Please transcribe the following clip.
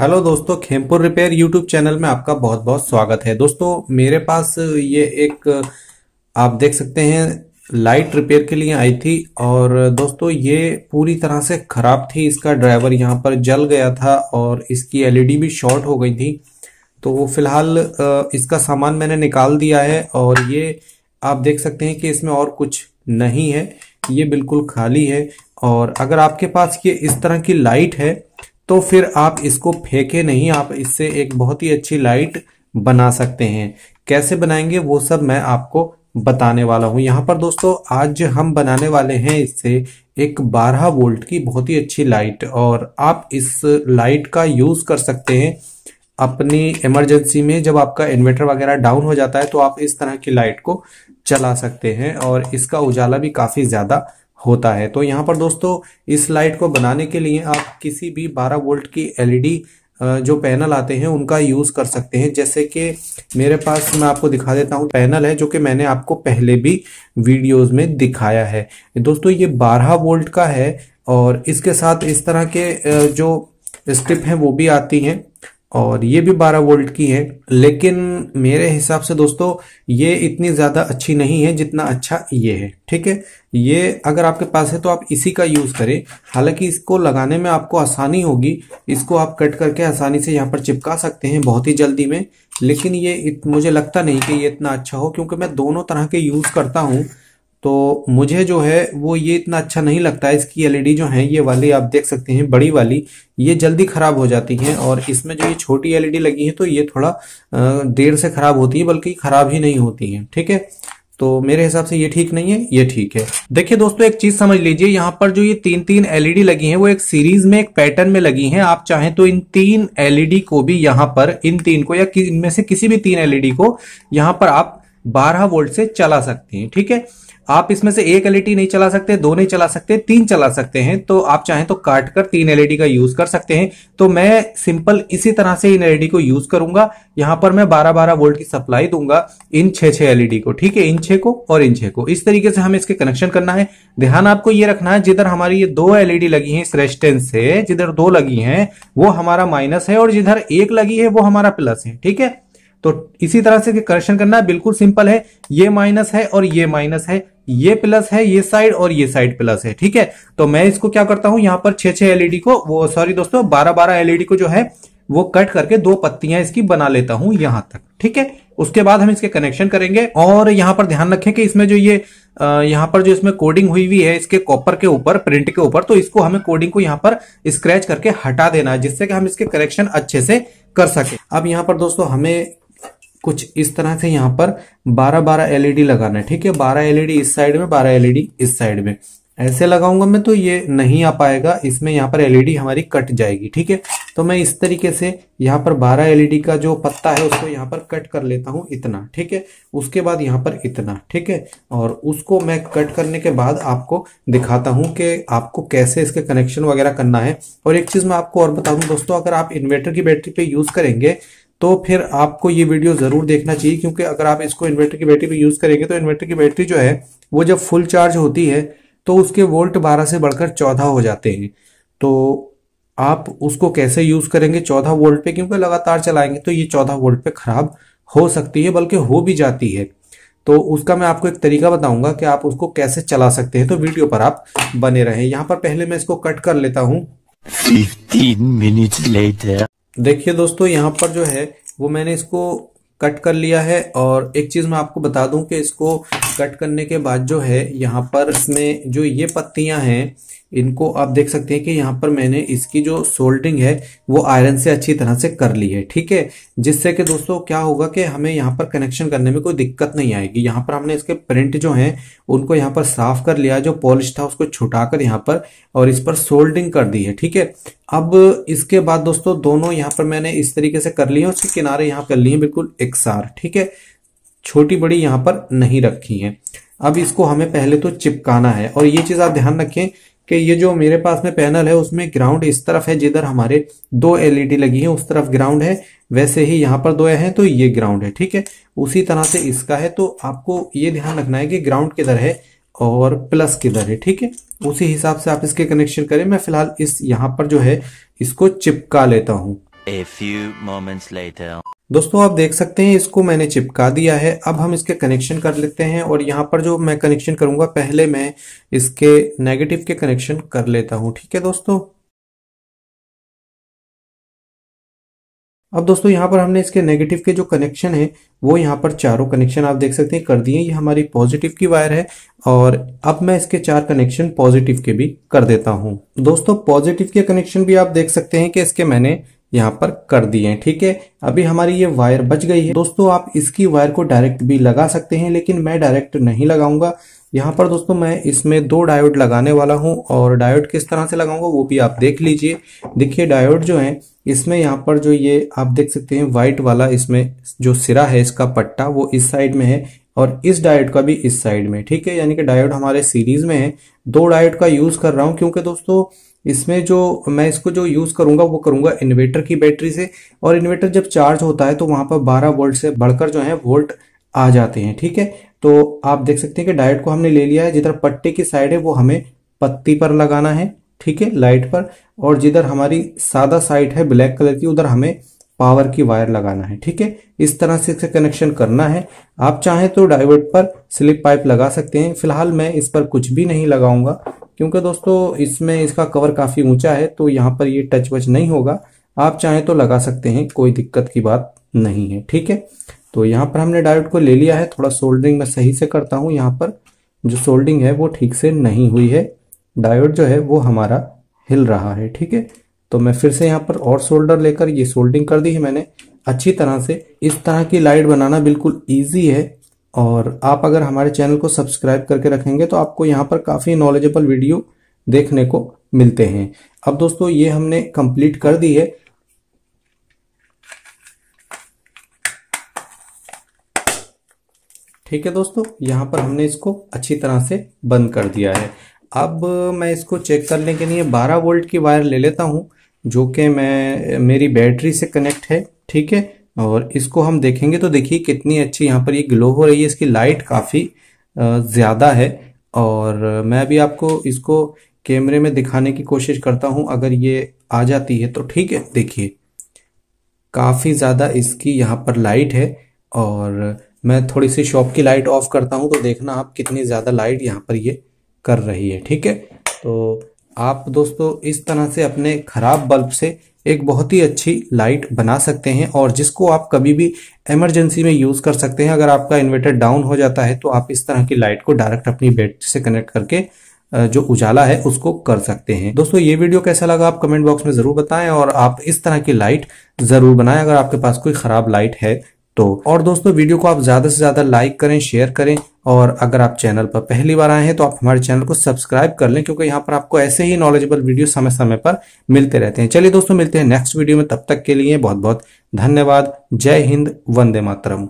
Hello दोस्तों Khempur repair YouTube channel में आपका बहुत बहुत स्वागत है दोस्तों मेरे पास ये एक आप देख सकते हैं लाइट रिपेयर के लिए आई थी और दोस्तों ये पूरी तरह से ख़राब थी इसका ड्राइवर यहाँ पर जल गया था और इसकी एलईडी भी शॉर्ट हो गई थी तो वो फिलहाल इसका सामान मैंने निकाल दिया है और ये आप देख सकते हैं कि इसमें और कुछ नहीं है ये बिल्कुल खाली है और अगर आपके पास ये इस तरह की लाइट है तो फिर आप इसको फेंके नहीं आप इससे एक बहुत ही अच्छी लाइट बना सकते हैं कैसे बनाएंगे वो सब मैं आपको बताने वाला हूं यहां पर दोस्तों आज हम बनाने वाले हैं इससे एक 12 वोल्ट की बहुत ही अच्छी लाइट और आप इस लाइट का यूज़ कर सकते हैं अपनी इमरजेंसी में जब आपका इन्वर्टर वगैरह डाउन हो जाता है तो आप इस तरह की लाइट को चला सकते हैं और इसका उजाला भी काफ़ी ज़्यादा होता है तो यहाँ पर दोस्तों इस लाइट को बनाने के लिए आप किसी भी 12 वोल्ट की एलईडी e जो पैनल आते हैं उनका यूज़ कर सकते हैं जैसे कि मेरे पास मैं आपको दिखा देता हूँ पैनल है जो कि मैंने आपको पहले भी वीडियोस में दिखाया है दोस्तों ये 12 वोल्ट का है और इसके साथ इस तरह के जो स्टिप हैं वो भी आती हैं और ये भी 12 वोल्ट की है लेकिन मेरे हिसाब से दोस्तों ये इतनी ज़्यादा अच्छी नहीं है जितना अच्छा ये है ठीक है ये अगर आपके पास है तो आप इसी का यूज़ करें हालांकि इसको लगाने में आपको आसानी होगी इसको आप कट करके आसानी से यहाँ पर चिपका सकते हैं बहुत ही जल्दी में लेकिन ये इत, मुझे लगता नहीं कि ये इतना अच्छा हो क्योंकि मैं दोनों तरह के यूज़ करता हूँ तो मुझे जो है वो ये इतना अच्छा नहीं लगता है इसकी एलईडी जो है ये वाली आप देख सकते हैं बड़ी वाली ये जल्दी ख़राब हो जाती है और इसमें जो ये छोटी एलईडी लगी है तो ये थोड़ा देर से ख़राब होती है बल्कि ख़राब ही नहीं होती है ठीक है तो मेरे हिसाब से ये ठीक नहीं है ये ठीक है देखिए दोस्तों एक चीज समझ लीजिए यहाँ पर जो ये तीन तीन एलईडी लगी हैं वो एक सीरीज में एक पैटर्न में लगी हैं आप चाहें तो इन तीन एलईडी को भी यहाँ पर इन तीन को या इनमें से किसी भी तीन एलईडी को यहाँ पर आप 12 वोल्ट से चला सकते हैं ठीक है आप इसमें से एक एलईडी नहीं चला सकते दो नहीं चला सकते तीन चला सकते हैं तो आप चाहें तो काट कर तीन एलईडी का यूज कर सकते हैं तो मैं सिंपल इसी तरह से इन एलईडी को यूज करूंगा यहां पर मैं 12 12 वोल्ट की सप्लाई दूंगा इन छह छह एलईडी को ठीक है इन छह को और इन छह को इस तरीके से हमें इसके कनेक्शन करना है ध्यान आपको ये रखना है जिधर हमारी ये दो एलईडी लगी है इस रेस्टेंस से जिधर दो लगी है वो हमारा माइनस है और जिधर एक लगी है वो हमारा प्लस है ठीक है तो इसी तरह से करेक्शन करना बिल्कुल सिंपल है ये माइनस है और ये माइनस है ये प्लस है ये साइड और ये साइड प्लस है ठीक है तो मैं इसको क्या करता हूं यहां पर छह छह एलईडी e को वो सॉरी दोस्तों बारह बारह एलईडी e को जो है वो कट करके दो पत्तियां इसकी बना लेता हूं यहां तक ठीक है उसके बाद हम इसके कनेक्शन करेंगे और यहां पर ध्यान रखें कि इसमें जो ये यहाँ पर जो इसमें कोडिंग हुई हुई है इसके कॉपर के ऊपर प्रिंट के ऊपर तो इसको हमें कोडिंग को यहाँ पर स्क्रैच करके हटा देना है जिससे कि हम इसके करेक्शन अच्छे से कर सके अब यहाँ पर दोस्तों हमें कुछ इस तरह से यहाँ पर 12 12 एलईडी लगाना है ठीक है 12 एलईडी e इस साइड में 12 एलईडी e इस साइड में ऐसे लगाऊंगा मैं तो ये नहीं आ पाएगा इसमें यहाँ पर एलईडी e हमारी कट जाएगी ठीक है तो मैं इस तरीके से यहाँ पर 12 एलईडी का जो पत्ता है उसको यहाँ पर कट कर लेता हूँ इतना ठीक है उसके बाद यहाँ पर इतना ठीक है और उसको मैं कट करने के बाद आपको दिखाता हूँ कि आपको कैसे इसके कनेक्शन वगैरह करना है और एक चीज़ मैं आपको और बता दूं दोस्तों अगर आप इन्वर्टर की बैटरी पे यूज़ करेंगे तो फिर आपको ये वीडियो ज़रूर देखना चाहिए क्योंकि अगर आप इसको इन्वर्टर की बैटरी पे यूज़ करेंगे तो इन्वर्टर की बैटरी जो है वो जब फुल चार्ज होती है तो उसके वोल्ट बारह से बढ़कर चौदह हो जाते हैं तो आप उसको कैसे यूज़ करेंगे चौदह वोल्ट पे क्योंकि लगातार चलाएंगे तो ये चौदह वोल्ट पे ख़राब हो सकती है बल्कि हो भी जाती है तो उसका मैं आपको एक तरीका बताऊंगा कि आप उसको कैसे चला सकते हैं तो वीडियो पर आप बने रहें यहाँ पर पहले मैं इसको कट कर लेता हूँ 15 minutes later. देखिए दोस्तों यहाँ पर जो है वो मैंने इसको कट कर लिया है और एक चीज़ मैं आपको बता दूं कि इसको कट करने के बाद जो है यहाँ पर इसमें जो ये पत्तियां हैं इनको आप देख सकते हैं कि यहाँ पर मैंने इसकी जो सोल्डिंग है वो आयरन से अच्छी तरह से कर ली है ठीक है जिससे कि दोस्तों क्या होगा कि हमें यहाँ पर कनेक्शन करने में कोई दिक्कत नहीं आएगी यहाँ पर हमने इसके प्रिंट जो हैं उनको यहाँ पर साफ कर लिया जो पॉलिश था उसको छुटाकर यहाँ पर और इस पर सोल्डिंग कर दी है ठीक है अब इसके बाद दोस्तों दोनों यहां पर मैंने इस तरीके से कर लिया उसके किनारे यहाँ कर लिए हैं बिल्कुल सार ठीक है छोटी बड़ी यहां पर नहीं रखी है अब इसको हमें पहले तो चिपकाना है और ये चीज़ आप ध्यान रखें कि ये जो मेरे पास में पैनल है उसमें ग्राउंड इस तरफ है जिधर हमारे दो एलईडी लगी है उस तरफ ग्राउंड है वैसे ही यहाँ पर दो है तो ये ग्राउंड है ठीक है उसी तरह से इसका है तो आपको ये ध्यान रखना है कि ग्राउंड किधर है और प्लस किधर है ठीक है उसी हिसाब से आप इसके कनेक्शन करें मैं फिलहाल इस यहाँ पर जो है इसको चिपका लेता हूँ दोस्तों आप देख सकते हैं इसको मैंने चिपका दिया है अब हम इसके कनेक्शन कर लेते हैं और यहाँ पर जो मैं कनेक्शन करूंगा पहले मैं इसके नेगेटिव के कनेक्शन कर लेता हूँ ठीक है दोस्तों अब दोस्तों यहाँ पर हमने इसके नेगेटिव के जो कनेक्शन है वो यहाँ पर चारों कनेक्शन आप देख सकते हैं कर दिए ये हमारी पॉजिटिव की वायर है और अब मैं इसके चार कनेक्शन पॉजिटिव के भी कर देता हूँ दोस्तों पॉजिटिव के कनेक्शन भी आप देख सकते हैं कि इसके मैंने यहाँ पर कर दिए ठीक है अभी हमारी ये वायर बच गई है दोस्तों आप इसकी वायर को डायरेक्ट भी लगा सकते हैं लेकिन मैं डायरेक्ट नहीं लगाऊंगा यहाँ पर दोस्तों मैं इसमें दो डायोड लगाने वाला हूँ और डायोड किस तरह से लगाऊंगा वो भी आप देख लीजिए देखिए डायोड जो है इसमें यहाँ पर जो ये आप देख सकते हैं व्हाइट वाला इसमें जो सिरा है इसका पट्टा वो इस साइड में है और इस डायोड का भी इस साइड में ठीक है यानी कि डायोड हमारे सीरीज में है दो डायोड का यूज कर रहा हूँ क्योंकि दोस्तों इसमें जो मैं इसको जो यूज करूंगा वो करूंगा इन्वेटर की बैटरी से और इन्वेटर जब चार्ज होता है तो वहां पर बारह वोल्ट से बढ़कर जो है वोल्ट आ जाते हैं ठीक है तो आप देख सकते हैं कि डायोड को हमने ले लिया है जिधर पट्टे की साइड है वो हमें पत्ती पर लगाना है ठीक है लाइट पर और जिधर हमारी सादा साइट है ब्लैक कलर की उधर हमें पावर की वायर लगाना है ठीक है इस तरह से इसे कनेक्शन करना है आप चाहें तो डाइवर्ट पर स्लिप पाइप लगा सकते हैं फिलहाल मैं इस पर कुछ भी नहीं लगाऊंगा क्योंकि दोस्तों इसमें इसका कवर काफ़ी ऊंचा है तो यहाँ पर ये टच वच नहीं होगा आप चाहें तो लगा सकते हैं कोई दिक्कत की बात नहीं है ठीक है तो यहाँ पर हमने डायोड को ले लिया है थोड़ा सोल्डरिंग मैं सही से करता हूँ यहाँ पर जो सोल्डिंग है वो ठीक से नहीं हुई है डायोड जो है वो हमारा हिल रहा है ठीक है तो मैं फिर से यहाँ पर और सोल्डर लेकर ये सोल्डिंग कर दी है मैंने अच्छी तरह से इस तरह की लाइट बनाना बिल्कुल ईजी है और आप अगर हमारे चैनल को सब्सक्राइब करके रखेंगे तो आपको यहाँ पर काफ़ी नॉलेजेबल वीडियो देखने को मिलते हैं अब दोस्तों ये हमने कंप्लीट कर दी है ठीक है दोस्तों यहां पर हमने इसको अच्छी तरह से बंद कर दिया है अब मैं इसको चेक करने के लिए 12 वोल्ट की वायर ले लेता हूँ जो कि मैं मेरी बैटरी से कनेक्ट है ठीक है और इसको हम देखेंगे तो देखिए कितनी अच्छी यहाँ पर ये ग्लो हो रही है इसकी लाइट काफ़ी ज़्यादा है और मैं अभी आपको इसको कैमरे में दिखाने की कोशिश करता हूँ अगर ये आ जाती है तो ठीक है देखिए काफ़ी ज़्यादा इसकी यहाँ पर लाइट है और मैं थोड़ी सी शॉप की लाइट ऑफ करता हूँ तो देखना आप कितनी ज़्यादा लाइट यहाँ पर ये कर रही है ठीक है तो आप दोस्तों इस तरह से अपने खराब बल्ब से एक बहुत ही अच्छी लाइट बना सकते हैं और जिसको आप कभी भी इमरजेंसी में यूज़ कर सकते हैं अगर आपका इन्वर्टर डाउन हो जाता है तो आप इस तरह की लाइट को डायरेक्ट अपनी बैटरी से कनेक्ट करके जो उजाला है उसको कर सकते हैं दोस्तों ये वीडियो कैसा लगा आप कमेंट बॉक्स में ज़रूर बताएं और आप इस तरह की लाइट ज़रूर बनाएं अगर आपके पास कोई ख़राब लाइट है तो और दोस्तों वीडियो को आप ज्यादा से ज्यादा लाइक करें शेयर करें और अगर आप चैनल पर पहली बार आए हैं तो आप हमारे चैनल को सब्सक्राइब कर लें क्योंकि यहाँ पर आपको ऐसे ही नॉलेजेबल वीडियो समय समय पर मिलते रहते हैं चलिए दोस्तों मिलते हैं नेक्स्ट वीडियो में तब तक के लिए बहुत बहुत धन्यवाद जय हिंद वंदे मातरम